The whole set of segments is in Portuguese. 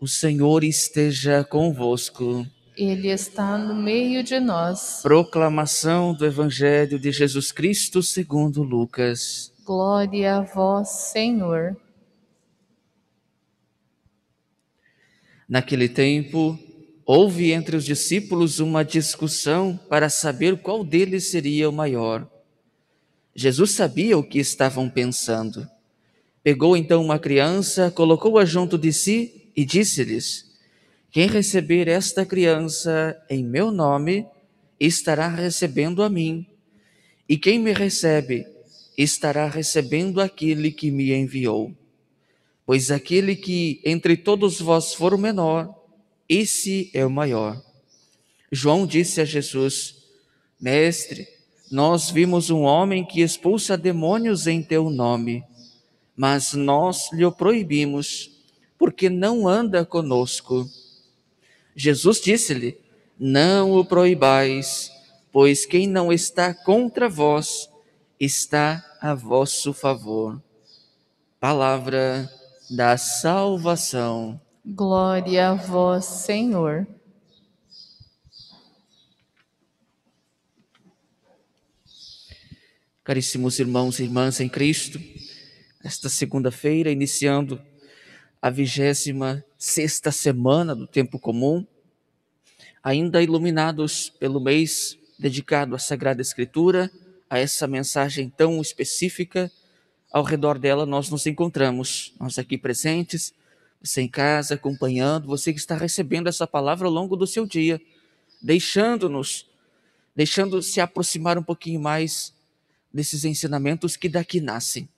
O Senhor esteja convosco. Ele está no meio de nós. Proclamação do Evangelho de Jesus Cristo segundo Lucas. Glória a vós, Senhor. Naquele tempo, houve entre os discípulos uma discussão para saber qual deles seria o maior. Jesus sabia o que estavam pensando. Pegou então uma criança, colocou-a junto de si e disse-lhes: Quem receber esta criança em meu nome, estará recebendo a mim, e quem me recebe, estará recebendo aquele que me enviou. Pois aquele que entre todos vós for o menor, esse é o maior. João disse a Jesus: Mestre, nós vimos um homem que expulsa demônios em teu nome, mas nós lhe proibimos porque não anda conosco. Jesus disse-lhe: Não o proibais, pois quem não está contra vós está a vosso favor. Palavra da salvação. Glória a vós, Senhor. Caríssimos irmãos e irmãs em Cristo, esta segunda-feira, iniciando a vigésima sexta semana do tempo comum, ainda iluminados pelo mês dedicado à Sagrada Escritura, a essa mensagem tão específica, ao redor dela nós nos encontramos, nós aqui presentes, você em casa acompanhando, você que está recebendo essa palavra ao longo do seu dia, deixando-nos, deixando se aproximar um pouquinho mais desses ensinamentos que daqui nascem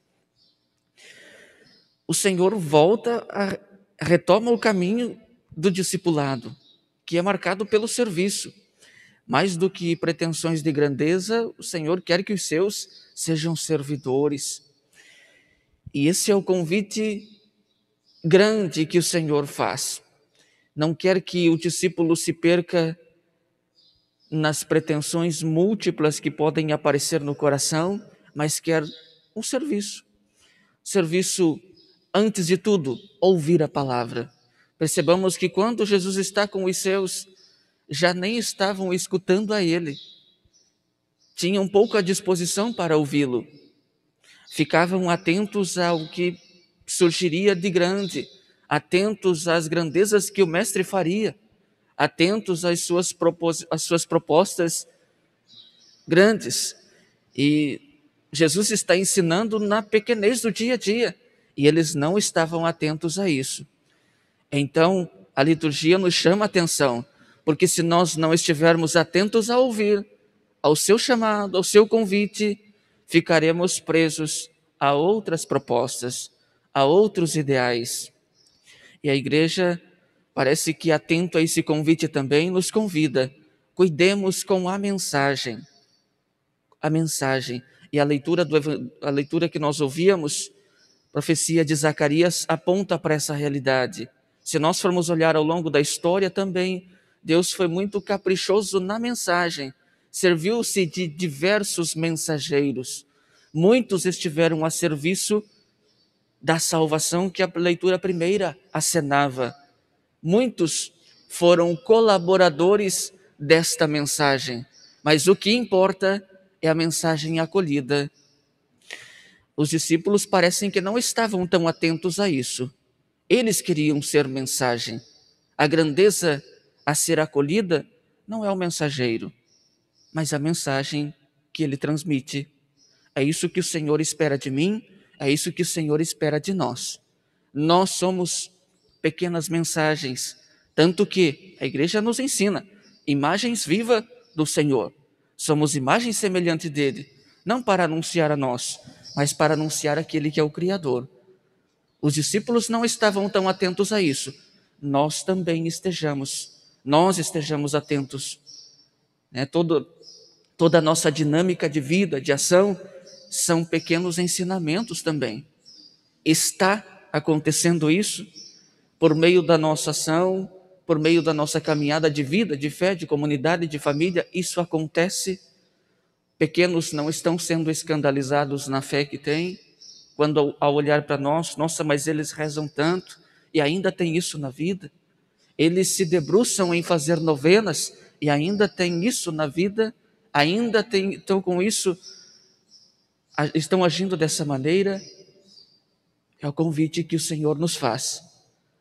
o Senhor volta, a, retoma o caminho do discipulado, que é marcado pelo serviço. Mais do que pretensões de grandeza, o Senhor quer que os seus sejam servidores. E esse é o convite grande que o Senhor faz. Não quer que o discípulo se perca nas pretensões múltiplas que podem aparecer no coração, mas quer um serviço. Serviço antes de tudo, ouvir a palavra. Percebamos que quando Jesus está com os seus, já nem estavam escutando a ele. Tinham pouca disposição para ouvi-lo. Ficavam atentos ao que surgiria de grande, atentos às grandezas que o Mestre faria, atentos às suas, propos às suas propostas grandes. E Jesus está ensinando na pequenez do dia a dia e eles não estavam atentos a isso. Então, a liturgia nos chama atenção, porque se nós não estivermos atentos a ouvir, ao seu chamado, ao seu convite, ficaremos presos a outras propostas, a outros ideais. E a igreja parece que atento a esse convite também nos convida. Cuidemos com a mensagem. A mensagem e a leitura do a leitura que nós ouvíamos a profecia de Zacarias aponta para essa realidade. Se nós formos olhar ao longo da história também, Deus foi muito caprichoso na mensagem, serviu-se de diversos mensageiros. Muitos estiveram a serviço da salvação que a leitura primeira acenava. Muitos foram colaboradores desta mensagem, mas o que importa é a mensagem acolhida os discípulos parecem que não estavam tão atentos a isso. Eles queriam ser mensagem. A grandeza a ser acolhida não é o mensageiro, mas a mensagem que ele transmite. É isso que o Senhor espera de mim, é isso que o Senhor espera de nós. Nós somos pequenas mensagens, tanto que a igreja nos ensina imagens vivas do Senhor. Somos imagens semelhantes dele, não para anunciar a nós, mas para anunciar aquele que é o Criador. Os discípulos não estavam tão atentos a isso. Nós também estejamos, nós estejamos atentos. Né? Todo, toda a nossa dinâmica de vida, de ação, são pequenos ensinamentos também. Está acontecendo isso por meio da nossa ação, por meio da nossa caminhada de vida, de fé, de comunidade, de família, isso acontece Pequenos não estão sendo escandalizados na fé que têm, quando ao olhar para nós, nossa, mas eles rezam tanto e ainda tem isso na vida. Eles se debruçam em fazer novenas e ainda tem isso na vida, ainda tem, estão com isso, estão agindo dessa maneira. É o convite que o Senhor nos faz.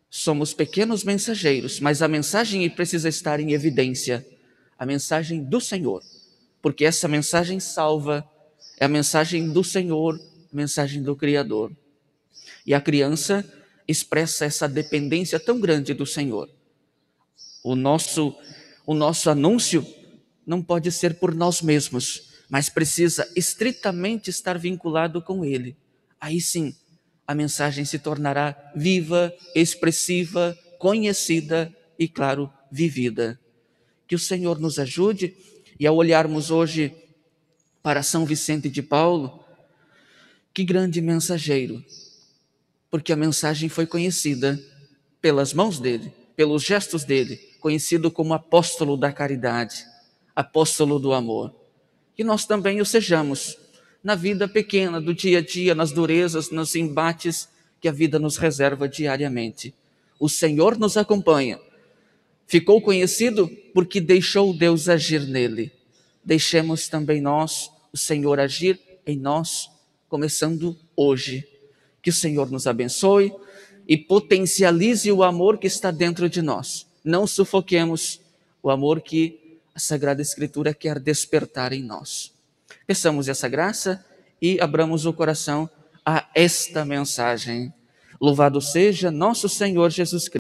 Somos pequenos mensageiros, mas a mensagem precisa estar em evidência a mensagem do Senhor porque essa mensagem salva é a mensagem do Senhor, a mensagem do Criador. E a criança expressa essa dependência tão grande do Senhor. O nosso o nosso anúncio não pode ser por nós mesmos, mas precisa estritamente estar vinculado com ele. Aí sim, a mensagem se tornará viva, expressiva, conhecida e, claro, vivida. Que o Senhor nos ajude e ao olharmos hoje para São Vicente de Paulo, que grande mensageiro, porque a mensagem foi conhecida pelas mãos dele, pelos gestos dele, conhecido como apóstolo da caridade, apóstolo do amor. Que nós também o sejamos na vida pequena, do dia a dia, nas durezas, nos embates que a vida nos reserva diariamente. O Senhor nos acompanha Ficou conhecido porque deixou Deus agir nele. Deixemos também nós, o Senhor, agir em nós, começando hoje. Que o Senhor nos abençoe e potencialize o amor que está dentro de nós. Não sufoquemos o amor que a Sagrada Escritura quer despertar em nós. Peçamos essa graça e abramos o coração a esta mensagem. Louvado seja nosso Senhor Jesus Cristo.